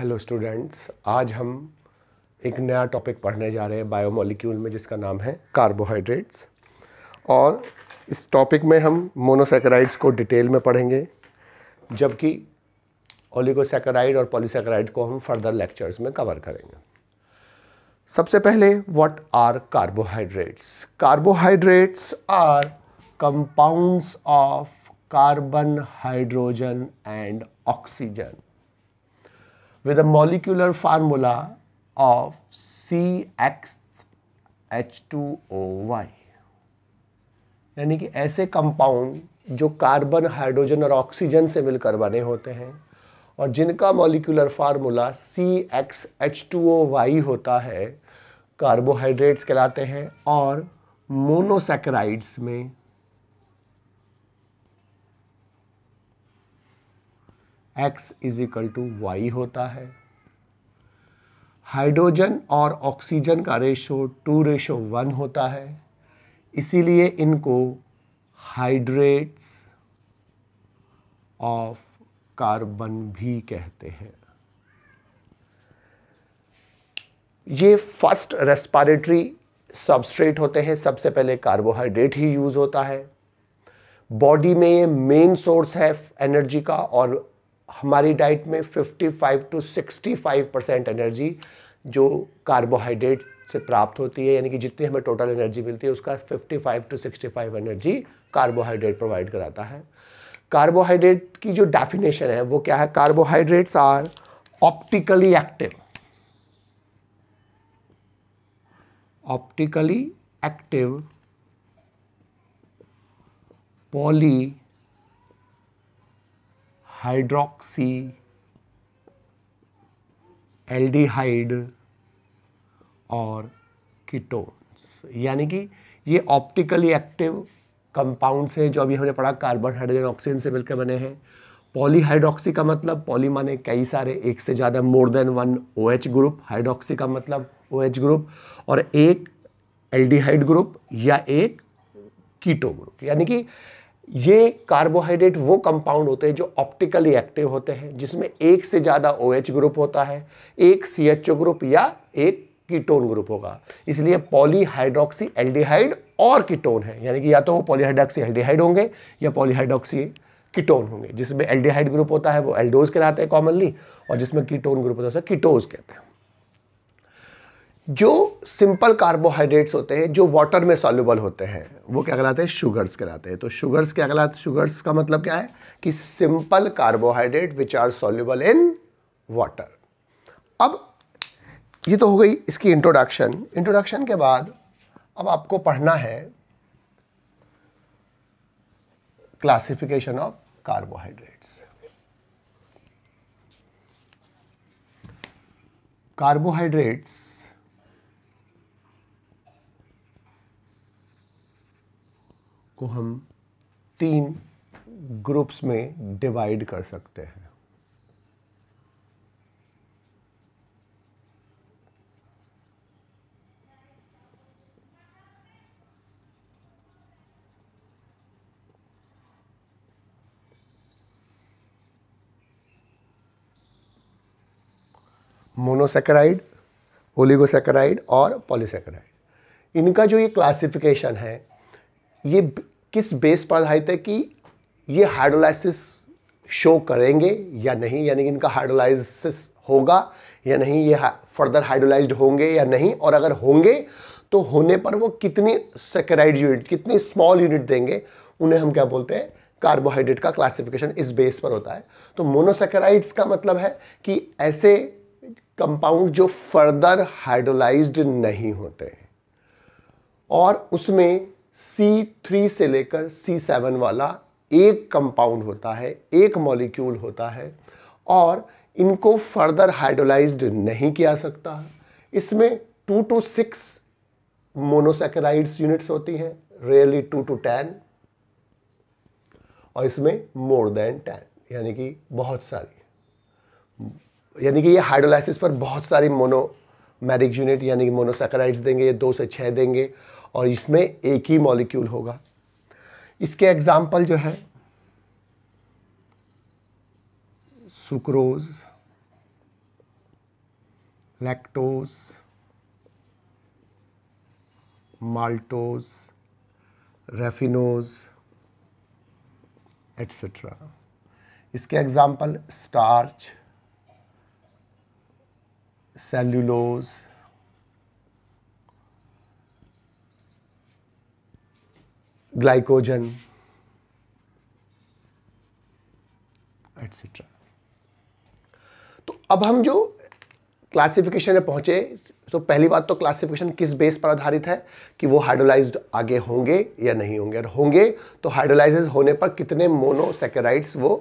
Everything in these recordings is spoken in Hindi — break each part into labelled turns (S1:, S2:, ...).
S1: हेलो स्टूडेंट्स आज हम एक नया टॉपिक पढ़ने जा रहे हैं बायोमोलिक्यूल में जिसका नाम है कार्बोहाइड्रेट्स और इस टॉपिक में हम मोनोसेकेराइड्स को डिटेल में पढ़ेंगे जबकि ओलिगोसेकेराइड और पॉलीसेकेराइड को हम फर्दर लेक्चर्स में कवर करेंगे सबसे पहले what are carbohydrates carbohydrates are compounds of carbon hydrogen and oxygen with a molecular formula of CXH2OY यानी कि ऐसे कंपाउंड जो कार्बन हाइड्रोजन और ऑक्सीजन से मिलकर बने होते हैं और जिनका molecular formula C X H two O Y होता है कार्बोहाइड्रेट्स कहलाते हैं और मोनोसेक्राइड्स में x is equal to Y होता है हाइड्रोजन और ऑक्सीजन का रेशो टू रेशो वन होता है इसीलिए इनको हाइड्रेट्स ऑफ कार्बन भी कहते हैं ये फर्स्ट रेस्पारेटरी सबस्ट्रेट होते हैं सबसे पहले कार्बोहाइड्रेट ही यूज़ होता है बॉडी में ये मेन सोर्स है एनर्जी का और हमारी डाइट में 55 टू 65 परसेंट एनर्जी जो कार्बोहाइड्रेट से प्राप्त होती है यानी कि जितनी हमें टोटल एनर्जी मिलती है उसका 55 टू 65 एनर्जी कार्बोहाइड्रेट प्रोवाइड कराता है कार्बोहाइड्रेट की जो डेफिनेशन है वो क्या है carbohydrates are optically active optically active poly hydroxy aldehyde और कीटोन्स यानी कि ये ऑप्टिकली एक्टिव कंपाउंड्स हैं जो अभी हमने पढ़ा कार्बन हाइड्रोजन ऑक्सीजन से मिलकर बने हैं पॉलीहाइड्रोक्सी का मतलब पॉली माने कई सारे एक से ज़्यादा more than one O H group hydroxy का मतलब ओ एच ग्रुप और एक एल्डिहाइड ग्रुप या एक कीटो ग्रुप यानी कि ये कार्बोहाइड्रेट वो कंपाउंड होते हैं जो ऑप्टिकली एक्टिव होते हैं जिसमें एक से ज़्यादा ओ OH ग्रुप होता है एक सी ग्रुप या एक कीटोन ग्रुप होगा इसलिए पॉलीहाइड्रोक्सी एल्डिहाइड और कीटोन है यानी कि या तो वो पॉलीहाइड्रोक्सी एल्डिहाइड होंगे या पॉलीहाइड्रोक्सी कीटोन होंगे जिसमें एल्डिहाइड ग्रुप होता है वो एल्डोज कहलाते हैं कॉमनली और जिसमें कीटोन ग्रुप होता है कीटोज कहते हैं जो सिंपल कार्बोहाइड्रेट्स होते हैं जो वाटर में सॉल्यूबल होते हैं वो क्या कहलाते हैं शुगर्स कहलाते हैं तो शुगर्स क्या कहलाते शुगर्स का मतलब क्या है कि simple carbohydrate which are soluble in water अब ये तो हो गई इसकी इंट्रोडक्शन इंट्रोडक्शन के बाद अब आपको पढ़ना है क्लासिफिकेशन ऑफ कार्बोहाइड्रेट्स कार्बोहाइड्रेट्स को हम तीन ग्रुप्स में डिवाइड कर सकते हैं मोनोसेकेराइड ओलिगोसेकेराइड और पॉलीसेकेराइड इनका जो ये क्लासिफिकेशन है ये किस बेस पर आधारित है कि ये हाइड्रोलाइसिस शो करेंगे या नहीं यानी कि इनका हाइड्रोलाइसिस होगा या नहीं ये फर्दर हाइड्रोलाइज्ड होंगे या नहीं और अगर होंगे तो होने पर वो कितनी सेकेराइड यूनिट कितनी स्मॉल यूनिट देंगे उन्हें हम क्या बोलते हैं कार्बोहाइड्रेट का क्लासिफिकेशन इस बेस पर होता है तो मोनोसेकेराइड्स का मतलब है कि ऐसे कंपाउंड जो फर्दर हाइड्रोलाइज्ड नहीं होते और उसमें C3 से लेकर C7 वाला एक कंपाउंड होता है एक मॉलिक्यूल होता है और इनको फर्दर हाइड्रोलाइज्ड नहीं किया सकता इसमें two to six monosaccharides units होती हैं रेयरली टू टू टेन और इसमें मोर देन टेन यानी कि बहुत सारी यानी कि ये हाइड्रोलाइसिस पर बहुत सारी मोनो मैरिक यूनिट यानी कि मोनोसेकराइड्स देंगे या दो से छः देंगे और इसमें एक ही मॉलिक्यूल होगा इसके एग्जाम्पल जो है sucrose lactose maltose raffinose etcetera इसके example starch cellulose, glycogen, etc. तो अब हम जो क्लासिफिकेशन में पहुंचे तो पहली बात तो क्लासिफिकेशन किस बेस पर आधारित है कि वो हाइड्रोलाइज्ड आगे होंगे या नहीं होंगे और होंगे तो हाइड्रोलाइज होने पर कितने मोनोसेकेराइड्स वो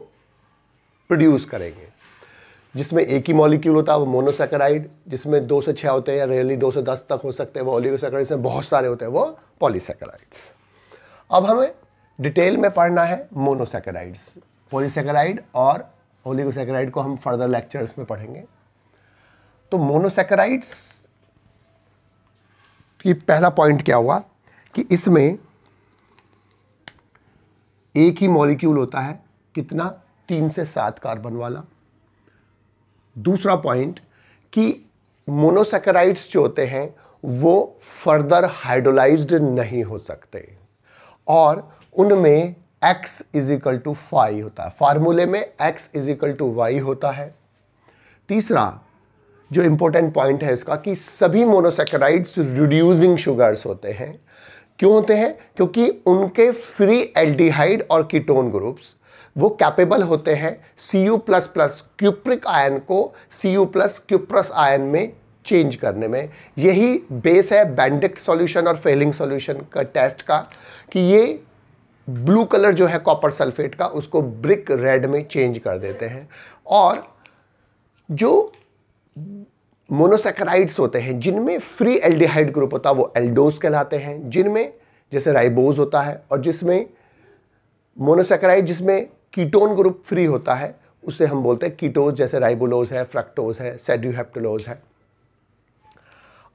S1: प्रोड्यूस करेंगे जिसमें एक ही मॉलिक्यूल होता है वो मोनोसेकेराइड जिसमें दो से छः होते हैं या रेयरली दो से दस तक हो सकते हैं वो ओलिगोसेकराइड में बहुत सारे होते हैं वो पॉलीसेकेराइड्स अब हमें डिटेल में पढ़ना है मोनोसेकेराइड्स पॉलीसेकेराइड और ओलिगोसेकराइड को हम फर्दर लेक्चर्स में पढ़ेंगे तो मोनोसेकेराइड्स की पहला पॉइंट क्या हुआ कि इसमें एक ही मॉलिक्यूल होता है कितना तीन से सात कार्बन वाला दूसरा पॉइंट कि मोनोसेकेराइड्स जो होते हैं वो फर्दर हाइड्रोलाइज्ड नहीं हो सकते और उनमें x इज इक्वल टू फाई होता है फार्मूले में x is equal to Y होता है तीसरा जो इंपॉर्टेंट पॉइंट है इसका कि सभी मोनोसेकेराइड्स रिड्यूसिंग शुगर्स होते हैं क्यों होते हैं क्योंकि उनके फ्री एल्डिहाइड और कीटोन ग्रुप्स वो कैपेबल होते हैं C U plus plus cupric ion को C U plus cuprous ion में चेंज करने में यही बेस है बैंडिक्ट सॉल्यूशन और फेलिंग सॉल्यूशन का टेस्ट का कि ये ब्लू कलर जो है कॉपर सल्फेट का उसको ब्रिक रेड में चेंज कर देते हैं और जो मोनोसेक्राइड्स होते हैं जिनमें फ्री एल्डिहाइड ग्रुप होता है वो एल्डोज कहलाते हैं जिनमें जैसे राइबोज होता है और जिसमें मोनोसेक्राइड जिसमें कीटोन ग्रुप फ्री होता है उसे हम बोलते हैं कीटोज जैसे राइबोलोज है फ्रक्टोज है सेड्यूहेप्टोलोज है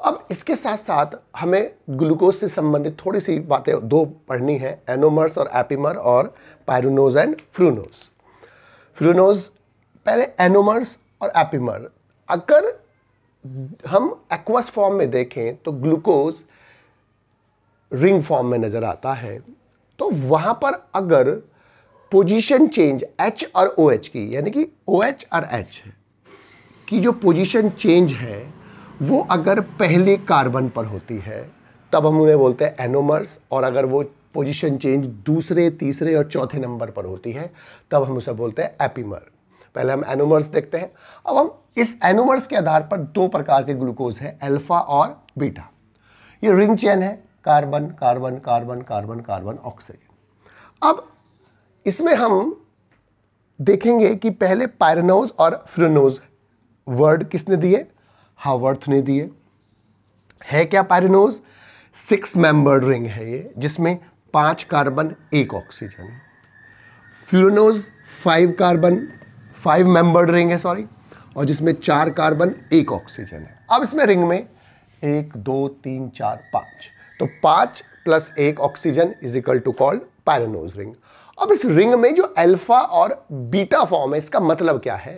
S1: अब इसके साथ साथ हमें ग्लूकोज से संबंधित थोड़ी सी बातें दो पढ़नी है एनोमर्स और एपिमर और पायरोनोज एंड फ्रूनोज फ्रूनोज पहले एनोमर्स और एपिमर अगर हम एक्वस फॉर्म में देखें तो ग्लूकोज रिंग फॉर्म में नज़र आता है तो वहाँ पर अगर पोजीशन चेंज एच और ओ OH की यानी कि ओ OH और एच की जो पोजीशन चेंज है वो अगर पहले कार्बन पर होती है तब हम उन्हें बोलते हैं एनोमर्स और अगर वो पोजीशन चेंज दूसरे तीसरे और चौथे नंबर पर होती है तब हम उसे बोलते हैं एपीमर पहले हम एनोमर्स देखते हैं अब हम इस एनोमर्स के आधार पर दो प्रकार के ग्लूकोज हैं अल्फा और बीटा ये रिंग चैन है carbon carbon carbon carbon carbon oxygen अब इसमें हम देखेंगे कि पहले पायरनोज और फ्रोनोज वर्ड किसने दिए हावर्थ ने दिए है क्या पायरनोज सिक्स मेंबर रिंग है ये जिसमें पांच कार्बन एक oxygen furanose five carbon five membered ring है सॉरी और जिसमें चार कार्बन एक ऑक्सीजन है अब इसमें रिंग में एक दो तीन चार पांच तो पांच प्लस एक oxygen is equal to called pyranose ring अब इस रिंग में जो अल्फा और बीटा फॉर्म है इसका मतलब क्या है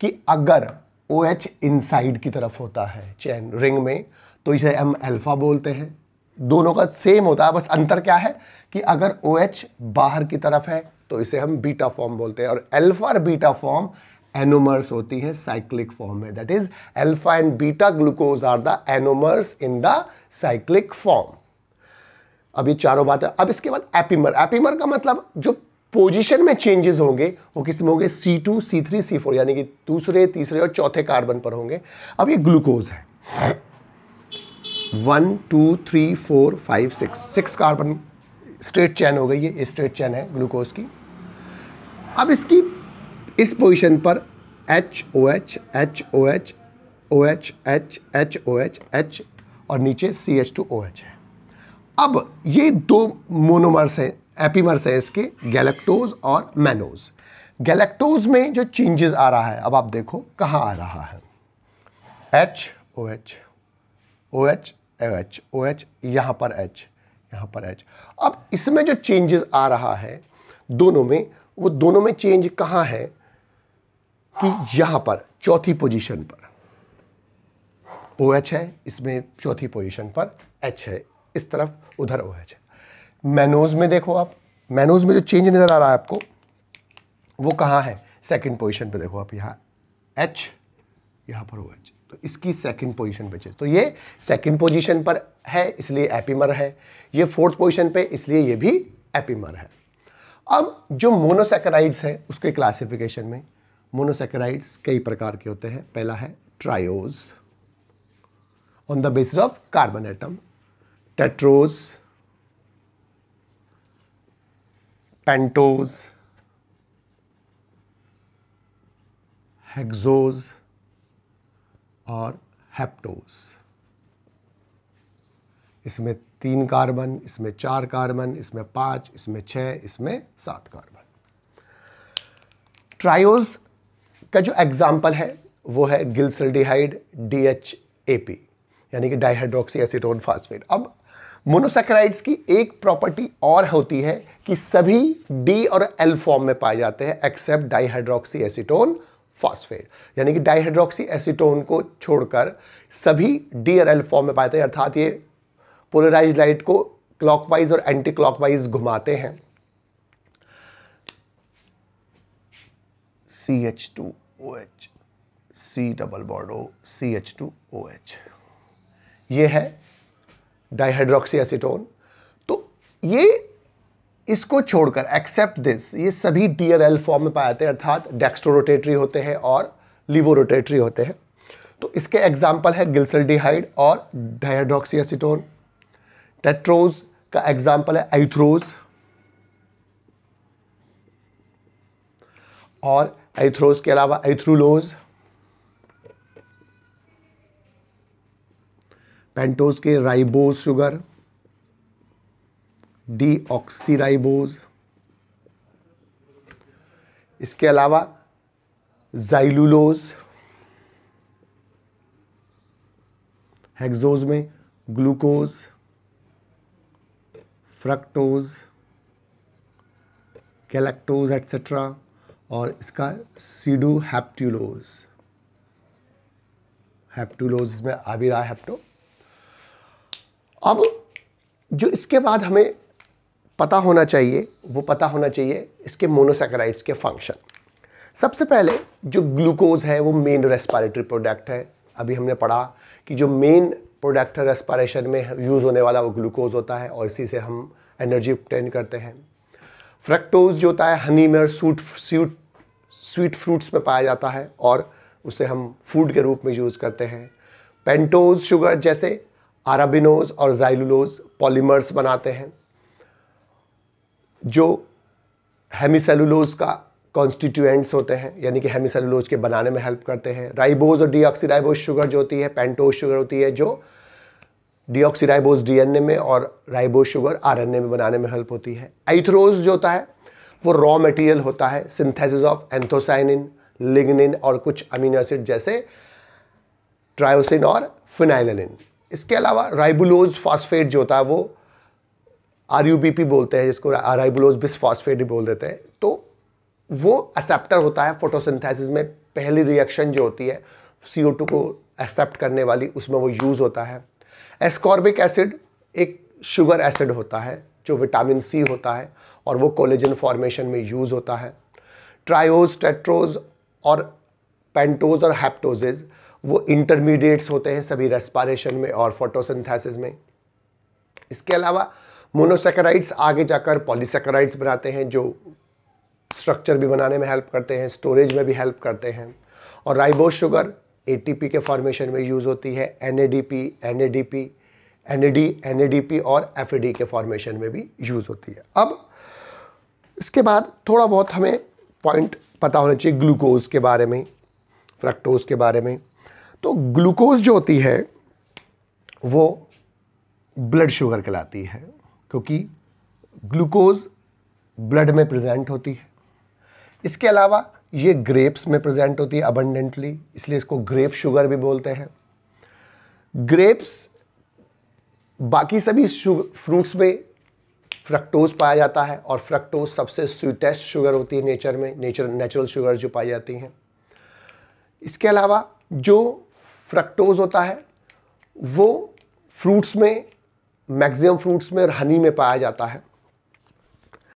S1: कि अगर ओ एच इनसाइड की तरफ होता है चैन रिंग में तो इसे हम अल्फा बोलते हैं दोनों का सेम होता है बस अंतर क्या है कि अगर ओ OH बाहर की तरफ है तो इसे हम बीटा फॉर्म बोलते हैं और अल्फा और बीटा फॉर्म एनोमर्स होती है साइक्लिक फॉर्म में that is alpha and beta glucose are the anomers in the cyclic form अभी चारों बात है अब इसके बाद एपीमर एपीमर का मतलब जो पोजीशन में चेंजेस होंगे वो किस में होंगे C two C three C four यानी कि दूसरे तीसरे और चौथे कार्बन पर होंगे अब ये ग्लूकोज है one two three four five six six carbon straight chain हो गई है स्ट्रेट चैन है ग्लूकोज की अब इसकी इस पोजीशन पर H O H H O H O H H H O H H और नीचे C H two O H है अब ये दो मोनोमर्स हैं एपीमर्स हैं इसके गैलेक्टोज और मैनोज गैलेक्टोज में जो चेंजेस आ रहा है अब आप देखो कहाँ आ रहा है H O H O H O H O H यहाँ पर एच यहाँ पर एच अब इसमें जो चेंजेस आ रहा है दोनों में वो दोनों में चेंज कहाँ है कि यहाँ पर चौथी पोजीशन पर ओ OH है इसमें चौथी पोजीशन पर एच है इस तरफ उधर ओ एच मैनोज में देखो आप मैनोज में जो चेंज नज़र आ रहा है आपको वो कहाँ है सेकंड पोजीशन पे देखो आप यहाँ एच यहाँ पर ओ एच तो इसकी सेकंड पोजीशन पे चेंज तो ये सेकंड पोजीशन पर है इसलिए एपीमर है ये फोर्थ पोजीशन पे इसलिए ये भी एपीमर है अब जो मोनोसेक्राइड्स है उसके क्लासिफिकेशन में मोनोसेक्राइड्स कई प्रकार के होते हैं पहला है triose on the basis of carbon atom tetrose pentose hexose और हेप्टोज इसमें तीन कार्बन इसमें चार कार्बन इसमें पांच इसमें छह इसमें सात कार्बन ट्रायोज का जो एग्जाम्पल है वो है गिल्सल डीएचएपी यानी कि डाइहाइड्रोक्सी एसिटोन फास्फेट अब मोनोसेक्राइड्स की एक प्रॉपर्टी और होती है कि सभी डी और एल फॉर्म में पाए जाते हैं एक्सेप्ट डाइहाइड्रोक्सी एसिटोन फॉस्फेट यानी कि डाइहाइड्रोक्सी एसिटोन को छोड़कर सभी डी और एल फॉर्म में पाए जाते हैं अर्थात ये पोलराइज लाइट को क्लॉकवाइज और एंटी क्लॉकवाइज घुमाते हैं C H two O H C double bond C H two O H ये है डाइहाइड्रोक्सी एसिटोन तो ये इसको छोड़कर एक्सेप्ट दिस ये सभी डी एल फॉर्म में पाए जाते हैं अर्थात डेक्स्ट्रोरोटेटरी होते हैं और लिवोरोटेटरी होते हैं तो इसके एग्जाम्पल है गिल्सलडीहाइड और डाइहाइड्रोक्सी एसिटोन टेट्रोज का एग्जाम्पल है आइथ्रोज और एथ्रोज के अलावा एथ्रूलोज पेंटोज के राइबोज शुगर डी ऑक्सीराइबोज इसके अलावा जाइलुलोज हेक्सोज में ग्लूकोज फ्रक्टोज कैलेक्टोज एट्सेट्रा और इसका सीडू हैप्टूलोज हैप्टूलोज में आ भी रहा हैप्टो अब जो इसके बाद हमें पता होना चाहिए वो पता होना चाहिए इसके मोनोसेक्राइड्स के फंक्शन सबसे पहले जो ग्लूकोज है वो मेन रेस्पिरेटरी प्रोडक्ट है अभी हमने पढ़ा कि जो मेन प्रोडक्ट है रेस्पिरेशन में यूज़ होने वाला वो ग्लूकोज होता है और इसी से हम एनर्जी ऑप्टेन करते हैं फ्रक्टोज जो होता है हनी में और स्वीट स्वीट फ्रूट्स में पाया जाता है और उसे हम फूड के रूप में यूज़ करते हैं पेंटोज शुगर जैसे आराबिनोज और जाइलुलोज पॉलीमर्स बनाते हैं जो हेमिसेलुलोज का कॉन्स्टिट्यूएंट्स होते हैं यानी कि हेमिसेलुलोज के बनाने में हेल्प करते हैं राइबोज और डीऑक्सीराइबोज शुगर जो होती है पेंटोज शुगर होती है जो डीऑक्सीराइबोज डीएनए में और राइबोज शुगर आरएनए में बनाने में हेल्प होती है एथरोज जो होता है वो रॉ मटेरियल होता है सिंथेसिस ऑफ एंथोसाइनिन लिग्निन और कुछ अमीनो एसिड जैसे ट्रायोसिन और फिनाइलिन इसके अलावा राइबुलोज फॉस्फेट जो होता है वो आर बोलते हैं जिसको राइबुलोज बिस फॉस्फेट भी बोल देते हैं तो वो एक्सेप्टर होता है फोटोसिंथेसिस में पहली रिएक्शन जो होती है सी को एक्सेप्ट करने वाली उसमें वो यूज़ होता है एस्कॉर्बिक एसिड एक शुगर एसिड होता है जो विटामिन सी होता है और वो कोलेजन फॉर्मेशन में यूज़ होता है ट्रायोज टेट्रोज और पेंटोज और हैप्टोजेज वो इंटरमीडिएट्स होते हैं सभी रेस्पारेशन में और फोटोसिंथेसिस में इसके अलावा मोनोसेकराइड्स आगे जाकर पॉलीसेकराइड्स बनाते हैं जो स्ट्रक्चर भी बनाने में हेल्प करते हैं स्टोरेज में भी हेल्प करते हैं और राइबोस शुगर ए के फॉर्मेशन में यूज़ होती है एन ए डी पी और एफ के फॉर्मेशन में भी यूज़ होती है अब इसके बाद थोड़ा बहुत हमें पॉइंट पता होना चाहिए ग्लूकोज के बारे में फ्रक्टोज के बारे में तो ग्लूकोज जो होती है वो ब्लड शुगर कहलाती है क्योंकि ग्लूकोज ब्लड में प्रेजेंट होती है इसके अलावा ये ग्रेप्स में प्रेजेंट होती है अबंडेंटली इसलिए इसको ग्रेप शुगर भी बोलते हैं ग्रेप्स बाकी सभी फ्रूट्स में फ्रक्टोज पाया जाता है और फ्रक्टोज सबसे स्वीटेस्ट शुगर होती है नेचर में नेचर नेचुरल शुगर जो पाई जाती हैं इसके अलावा जो फ्रक्टोज होता है वो फ्रूट्स में मैक्सिमम फ्रूट्स में और हनी में पाया जाता है